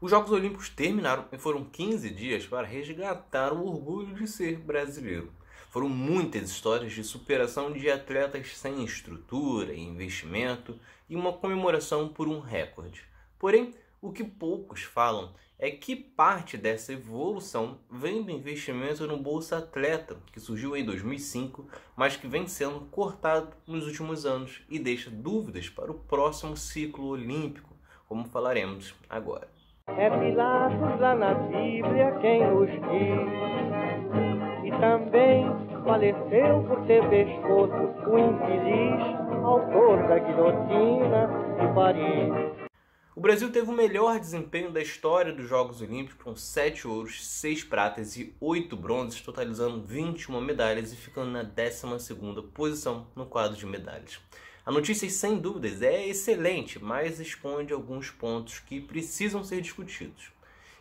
Os Jogos Olímpicos terminaram e foram 15 dias para resgatar o orgulho de ser brasileiro. Foram muitas histórias de superação de atletas sem estrutura e investimento e uma comemoração por um recorde. Porém, o que poucos falam é que parte dessa evolução vem do investimento no Bolsa Atleta, que surgiu em 2005, mas que vem sendo cortado nos últimos anos e deixa dúvidas para o próximo ciclo olímpico, como falaremos agora. É Pilatos lá na Bíblia quem nos diz. E também faleceu por ter pescoço o infeliz autor da guilhotina de Paris. O Brasil teve o melhor desempenho da história dos Jogos Olímpicos, com 7 ouros, 6 pratas e 8 bronzes, totalizando 21 medalhas e ficando na 12 posição no quadro de medalhas. A notícia, sem dúvidas, é excelente, mas esconde alguns pontos que precisam ser discutidos.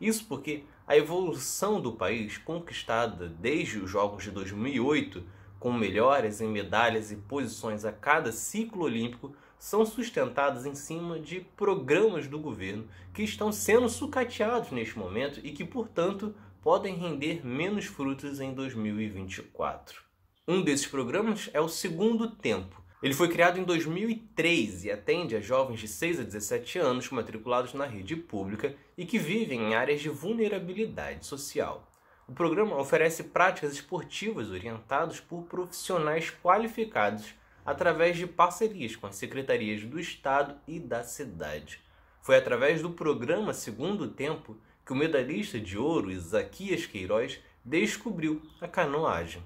Isso porque a evolução do país, conquistada desde os Jogos de 2008, com melhoras em medalhas e posições a cada ciclo olímpico, são sustentadas em cima de programas do governo que estão sendo sucateados neste momento e que, portanto, podem render menos frutos em 2024. Um desses programas é o Segundo Tempo, ele foi criado em 2003 e atende a jovens de 6 a 17 anos matriculados na rede pública e que vivem em áreas de vulnerabilidade social. O programa oferece práticas esportivas orientadas por profissionais qualificados através de parcerias com as secretarias do Estado e da cidade. Foi através do programa Segundo Tempo que o medalhista de ouro Isaquias Queiroz descobriu a canoagem.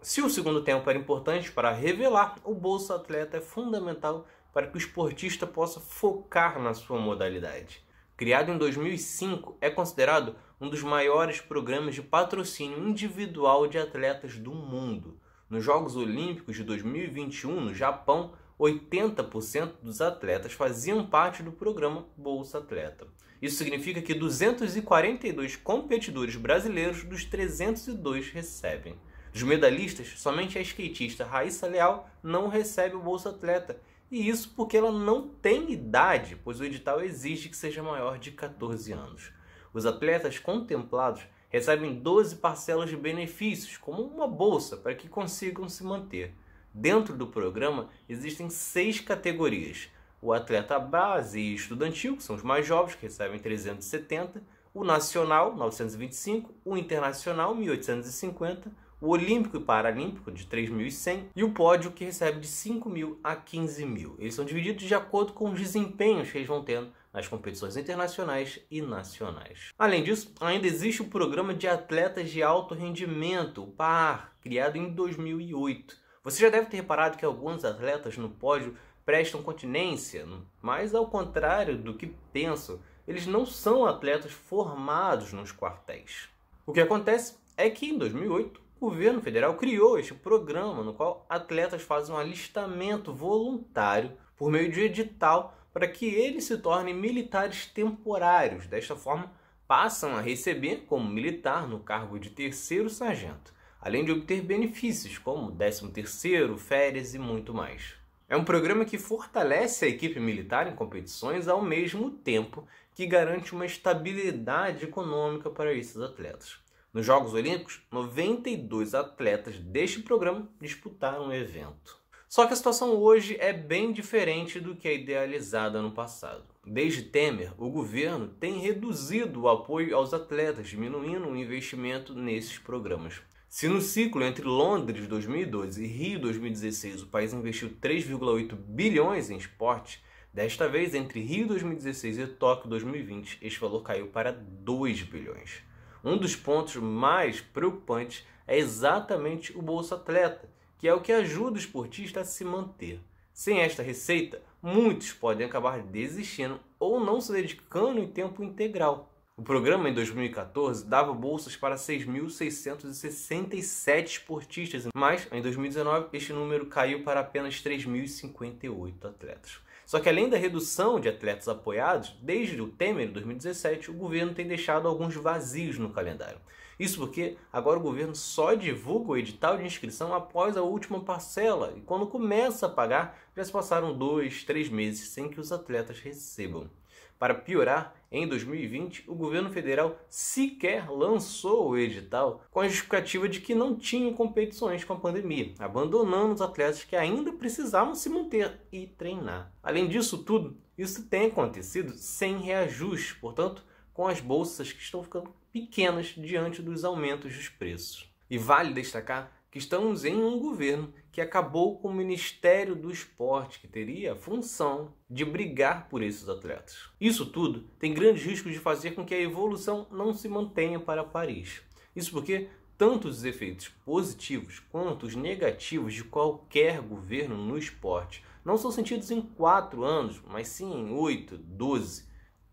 Se o segundo tempo era importante para revelar, o bolsa atleta é fundamental para que o esportista possa focar na sua modalidade. Criado em 2005, é considerado um dos maiores programas de patrocínio individual de atletas do mundo. Nos Jogos Olímpicos de 2021, no Japão, 80% dos atletas faziam parte do programa Bolsa Atleta. Isso significa que 242 competidores brasileiros dos 302 recebem. Dos medalhistas, somente a skatista Raíssa Leal não recebe o Bolsa Atleta. E isso porque ela não tem idade, pois o edital exige que seja maior de 14 anos. Os atletas contemplados recebem 12 parcelas de benefícios, como uma bolsa, para que consigam se manter. Dentro do programa existem seis categorias: o atleta base e estudantil, que são os mais jovens, que recebem 370, o nacional, 925, o internacional, 1850 o Olímpico e Paralímpico de 3.100 e o pódio que recebe de 5.000 a 15.000. Eles são divididos de acordo com os desempenhos que eles vão tendo nas competições internacionais e nacionais. Além disso, ainda existe o programa de atletas de alto rendimento, o PAR, criado em 2008. Você já deve ter reparado que alguns atletas no pódio prestam continência, mas ao contrário do que penso, eles não são atletas formados nos quartéis. O que acontece é que em 2008 o governo federal criou este programa no qual atletas fazem um alistamento voluntário por meio de edital para que eles se tornem militares temporários. Desta forma, passam a receber como militar no cargo de terceiro sargento, além de obter benefícios como 13º, férias e muito mais. É um programa que fortalece a equipe militar em competições ao mesmo tempo que garante uma estabilidade econômica para esses atletas. Nos Jogos Olímpicos, 92 atletas deste programa disputaram o evento. Só que a situação hoje é bem diferente do que a é idealizada no passado. Desde Temer, o governo tem reduzido o apoio aos atletas, diminuindo o investimento nesses programas. Se no ciclo entre Londres 2012 e Rio 2016 o país investiu 3,8 bilhões em esporte, desta vez entre Rio 2016 e Tóquio 2020 este valor caiu para 2 bilhões. Um dos pontos mais preocupantes é exatamente o Bolsa Atleta, que é o que ajuda o esportista a se manter. Sem esta receita, muitos podem acabar desistindo ou não se dedicando em tempo integral. O programa em 2014 dava bolsas para 6.667 esportistas, mas em 2019 este número caiu para apenas 3.058 atletas. Só que além da redução de atletas apoiados, desde o Temer em 2017, o governo tem deixado alguns vazios no calendário. Isso porque agora o governo só divulga o edital de inscrição após a última parcela e quando começa a pagar já se passaram dois, três meses sem que os atletas recebam. Para piorar, em 2020, o governo federal sequer lançou o edital com a justificativa de que não tinha competições com a pandemia, abandonando os atletas que ainda precisavam se manter e treinar. Além disso tudo, isso tem acontecido sem reajuste, portanto, com as bolsas que estão ficando pequenas diante dos aumentos dos preços. E vale destacar que estamos em um governo que acabou com o Ministério do Esporte, que teria a função de brigar por esses atletas. Isso tudo tem grandes riscos de fazer com que a evolução não se mantenha para Paris. Isso porque tanto os efeitos positivos quanto os negativos de qualquer governo no esporte não são sentidos em quatro anos, mas sim em oito, doze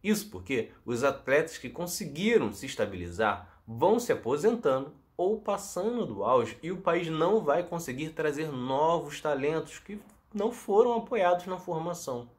isso porque os atletas que conseguiram se estabilizar vão se aposentando ou passando do auge e o país não vai conseguir trazer novos talentos que não foram apoiados na formação.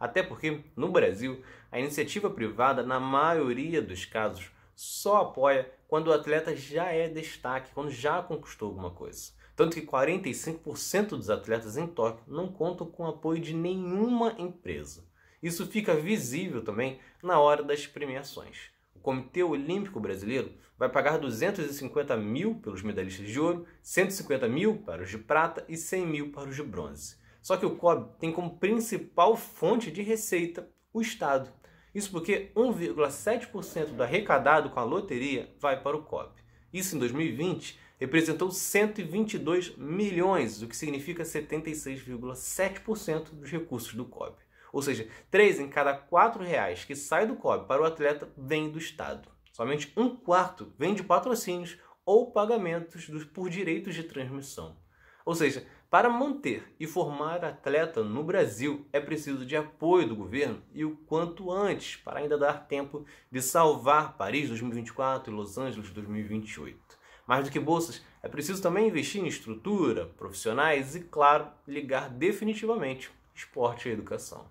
Até porque, no Brasil, a iniciativa privada, na maioria dos casos, só apoia quando o atleta já é destaque, quando já conquistou alguma coisa. Tanto que 45% dos atletas em Tóquio não contam com apoio de nenhuma empresa. Isso fica visível também na hora das premiações. O Comitê Olímpico Brasileiro vai pagar 250 mil pelos medalhistas de ouro, 150 mil para os de prata e 100 mil para os de bronze. Só que o COB tem como principal fonte de receita o Estado. Isso porque 1,7% do arrecadado com a loteria vai para o COB. Isso em 2020 representou 122 milhões, o que significa 76,7% dos recursos do COB. Ou seja, 3 em cada 4 reais que sai do COB para o atleta vem do Estado. Somente um quarto vem de patrocínios ou pagamentos por direitos de transmissão. Ou seja, para manter e formar atleta no Brasil é preciso de apoio do governo e o quanto antes, para ainda dar tempo de salvar Paris 2024 e Los Angeles 2028. Mais do que bolsas, é preciso também investir em estrutura, profissionais e, claro, ligar definitivamente esporte à educação.